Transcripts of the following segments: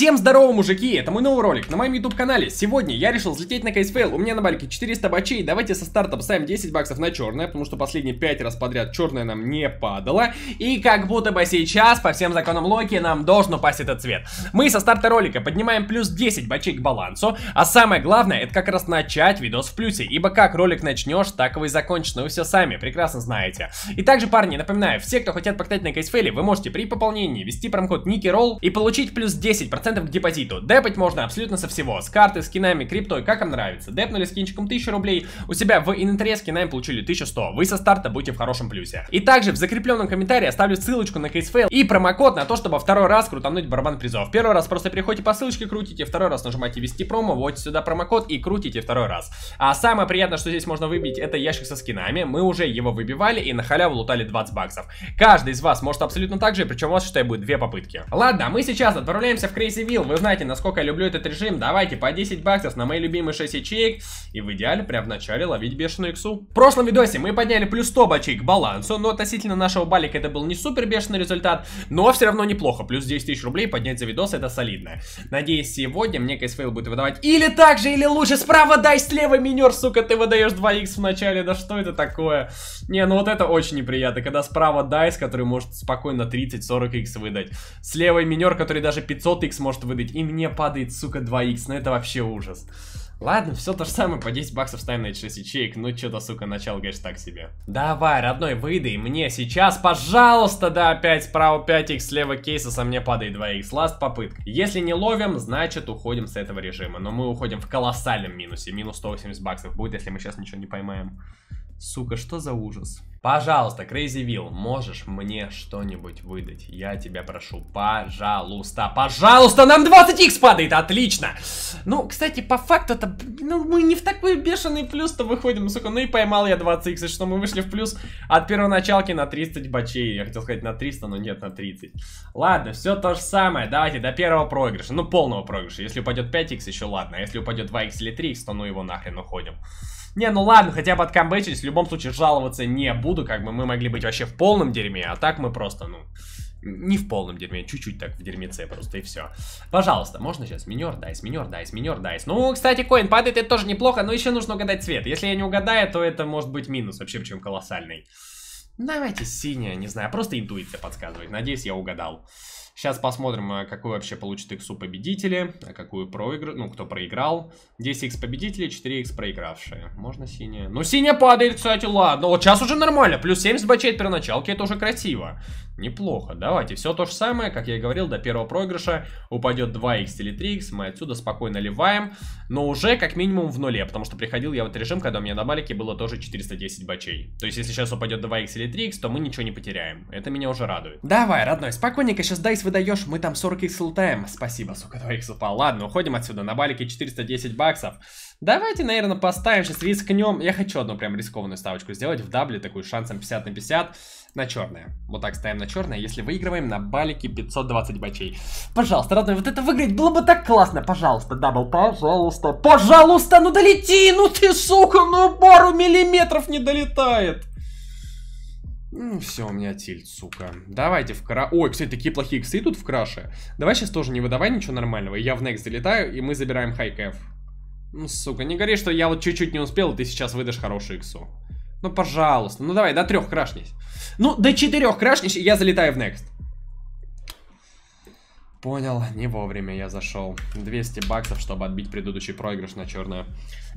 Всем здорово, мужики! Это мой новый ролик на моем YouTube канале. Сегодня я решил взлететь на кейсфейл. У меня на бальке 400 бачей. Давайте со старта поставим 10 баксов на черное, потому что последние 5 раз подряд черное нам не падало. И как будто бы сейчас, по всем законам Локи, нам должен упасть этот цвет. Мы со старта ролика поднимаем плюс 10 бачей к балансу. А самое главное, это как раз начать видос в плюсе. Ибо как ролик начнешь, так вы и закончишь. Но ну вы все сами прекрасно знаете. И также, парни, напоминаю, все, кто хотят покатать на кейсфейле, вы можете при пополнении ввести промкод Никеролл и получить плюс 10% 10% к депозиту. Депать можно абсолютно со всего. С карты, скинами, криптой, как вам нравится. Депнули с кинчиком 1000 рублей. У себя в инвентаре скинами получили 1100. Вы со старта будете в хорошем плюсе. И также в закрепленном комментарии оставлю ссылочку на кейсфейл и промокод на то, чтобы второй раз крутануть барабан призов. Первый раз просто переходите по ссылочке, крутите. Второй раз нажимайте вести промо, вот сюда промокод и крутите второй раз. А самое приятное, что здесь можно выбить, это ящик со скинами. Мы уже его выбивали и на халяву лутали 20 баксов. Каждый из вас может абсолютно так же, причем у вас, считай, будет две попытки. Ладно, а мы сейчас отправляемся в Crazy Севил. Вы знаете, насколько я люблю этот режим. Давайте по 10 баксов на мои любимые 6 ячеек. И в идеале прям в начале ловить бешеную иксу. В прошлом видосе мы подняли плюс 100 бачей к балансу. Но относительно нашего балика это был не супер бешеный результат. Но все равно неплохо. Плюс 10 тысяч рублей поднять за видос это солидно. Надеюсь, сегодня мне кейсфейл будет выдавать или так же, или лучше. Справа дай, слева минер, сука, ты выдаешь 2 икс в начале. Да что это такое? Не, ну вот это очень неприятно. Когда справа дайс, который может спокойно 30 40 икс выдать. Слева минер, который даже 500 икс может выдать, и мне падает, сука, 2 X, ну это вообще ужас. Ладно, все то же самое, по 10 баксов ставим на 6 ячеек, ну что-то, сука, начало, конечно, так себе. Давай, родной, выдай мне сейчас, пожалуйста, да, опять справа 5х, слева кейса, со мне падает 2х, ласт попытка. Если не ловим, значит уходим с этого режима, но мы уходим в колоссальном минусе, минус 180 баксов будет, если мы сейчас ничего не поймаем. Сука, что за ужас? Пожалуйста, Crazy Will, можешь мне что-нибудь выдать? Я тебя прошу, пожалуйста, пожалуйста, нам 20 x падает, отлично! Ну, кстати, по факту это ну мы не в такой бешеный плюс-то выходим, сука, ну и поймал я 20x, что мы вышли в плюс от первоначалки на 30 бачей, я хотел сказать на 300, но нет, на 30. Ладно, все то же самое, давайте до первого проигрыша, ну полного проигрыша, если упадет 5x, еще ладно, а если упадет 2x или 3x, то ну его нахрен уходим. Не, ну ладно, хотя бы откамбэчились, в любом случае жаловаться не буду, как бы мы могли быть вообще в полном дерьме, а так мы просто, ну... Не в полном дерьме, чуть-чуть так в дерьмеце просто и все. Пожалуйста, можно сейчас минер дайс, минер дайс, минер дайс. Ну, кстати, коин падает, это тоже неплохо, но еще нужно угадать цвет. Если я не угадаю, то это может быть минус вообще, причем колоссальный. Давайте синяя, не знаю, просто интуиция подсказывает. Надеюсь, я угадал. Сейчас посмотрим, э, какую вообще получит иксу победители, а какую проигр... ну, кто проиграл. 10х победители, 4х проигравшие. Можно синяя? Ну, синяя падает, кстати, ладно. Вот сейчас уже нормально, плюс 7 сбачает при началке, это уже красиво. Неплохо, давайте. Все то же самое, как я и говорил, до первого проигрыша упадет 2х или 3х, мы отсюда спокойно ливаем, но уже как минимум в нуле, потому что приходил я в этот режим, когда у меня на балике было тоже 410 бачей. То есть если сейчас упадет 2х или 3х, то мы ничего не потеряем. Это меня уже радует. Давай, родной, спокойненько, сейчас дайс выдаешь, мы там 40х лутаем. Спасибо, сука, 2х упал. Ладно, уходим отсюда, на балике 410 баксов. Давайте, наверное, поставим, сейчас рискнем. Я хочу одну прям рискованную ставочку сделать в дабле, такую шансом 50 на 50 на черное. Вот так ставим на черное, если выигрываем на балике 520 бачей. Пожалуйста, родной, вот это выиграть было бы так классно. Пожалуйста, дабл, пожалуйста, пожалуйста, ну долети, ну ты, сука, ну пару миллиметров не долетает. Ну, все, у меня тильт, сука. Давайте в кра... Ой, кстати, такие плохие иксы тут в краше. Давай сейчас тоже не выдавай ничего нормального. Я в некс залетаю, и мы забираем хайкэф. Ну, сука, не говори, что я вот чуть-чуть не успел, и ты сейчас выдашь хорошую иксу. Ну, пожалуйста. Ну, давай, до трех крашнись. Ну, до четырех крашнись, и я залетаю в Next. Понял, не вовремя я зашел. 200 баксов, чтобы отбить предыдущий проигрыш на черную.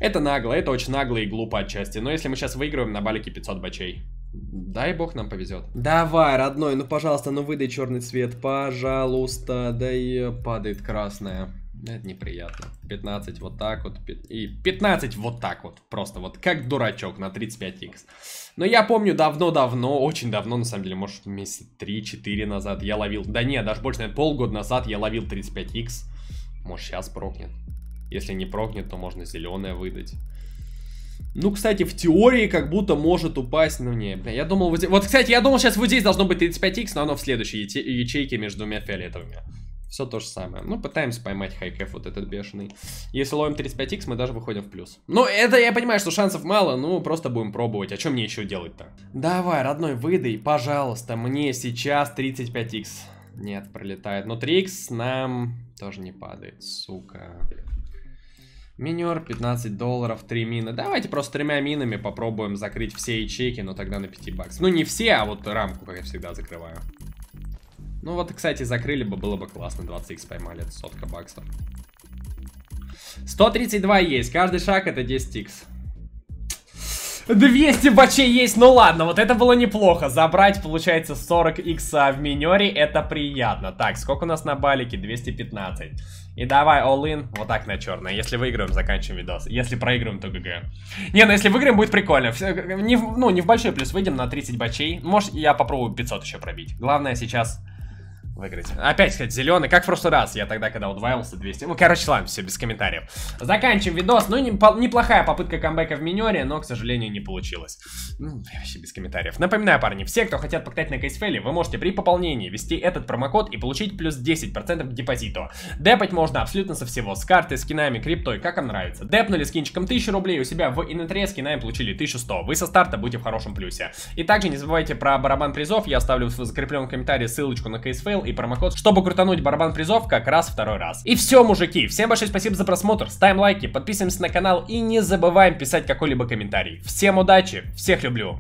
Это нагло, это очень нагло и глупо отчасти. Но если мы сейчас выигрываем, на балике 500 бачей. Дай бог нам повезет. Давай, родной, ну пожалуйста, ну выдай черный цвет, пожалуйста. Да и падает красная. Это неприятно. 15 вот так вот. И 15 вот так вот. Просто вот как дурачок на 35 x Но я помню давно-давно, очень давно, на самом деле, может месяца 3-4 назад я ловил... Да нет, даже больше, наверное, полгода назад я ловил 35 x Может сейчас прокнет. Если не прокнет, то можно зеленое выдать. Ну, кстати, в теории как будто может упасть, ну не, бля, я думал, вот, вот, кстати, я думал, сейчас вот здесь должно быть 35х, но оно в следующей ячейке между двумя фиолетовыми. Все то же самое. Ну, пытаемся поймать хайкэф вот этот бешеный. Если ловим 35 x мы даже выходим в плюс. Ну, это я понимаю, что шансов мало, ну, просто будем пробовать. А что мне еще делать-то? Давай, родной, выдай, пожалуйста, мне сейчас 35 x Нет, пролетает. Но 3х нам тоже не падает, сука. Минер, 15 долларов, 3 мины. Давайте просто тремя минами попробуем закрыть все ячейки, но тогда на 5 баксов. Ну, не все, а вот рамку, как я всегда, закрываю. Ну вот, кстати, закрыли бы, было бы классно. 20x поймали, это сотка баксов. 132 есть, каждый шаг это 10x. 200 бачей есть, ну ладно, вот это было неплохо. Забрать, получается, 40 икса в минере, это приятно. Так, сколько у нас на балике? 215. И давай, all in, вот так на черное. Если выиграем, заканчиваем видос. Если проиграем, то ГГ. Не, ну если выиграем, будет прикольно. Все, Не, ну, не в большой плюс выйдем на 30 бачей. Может, я попробую 500 еще пробить. Главное сейчас выиграть. Опять, кстати, зеленый, как в прошлый раз. Я тогда, когда удваивался 200. Ну, короче, ладно, все, без комментариев. Заканчиваем видос. Ну, не, по, неплохая попытка камбэка в миньоре, но, к сожалению, не получилось. Ну, вообще без комментариев. Напоминаю, парни, все, кто хотят покатать на кейсфейле, вы можете при пополнении ввести этот промокод и получить плюс 10% к депозиту. Депать можно абсолютно со всего. С карты, скинами, криптой, как вам нравится. Депнули скинчиком 1000 рублей у себя в инвентаре, скинами получили 1100. Вы со старта будете в хорошем плюсе. И также не забывайте про барабан призов. Я оставлю в закрепленном комментарии ссылочку на кейсфейл и промокод, чтобы крутануть барабан призов как раз второй раз. И все, мужики, всем большое спасибо за просмотр, ставим лайки, подписываемся на канал и не забываем писать какой-либо комментарий. Всем удачи, всех люблю!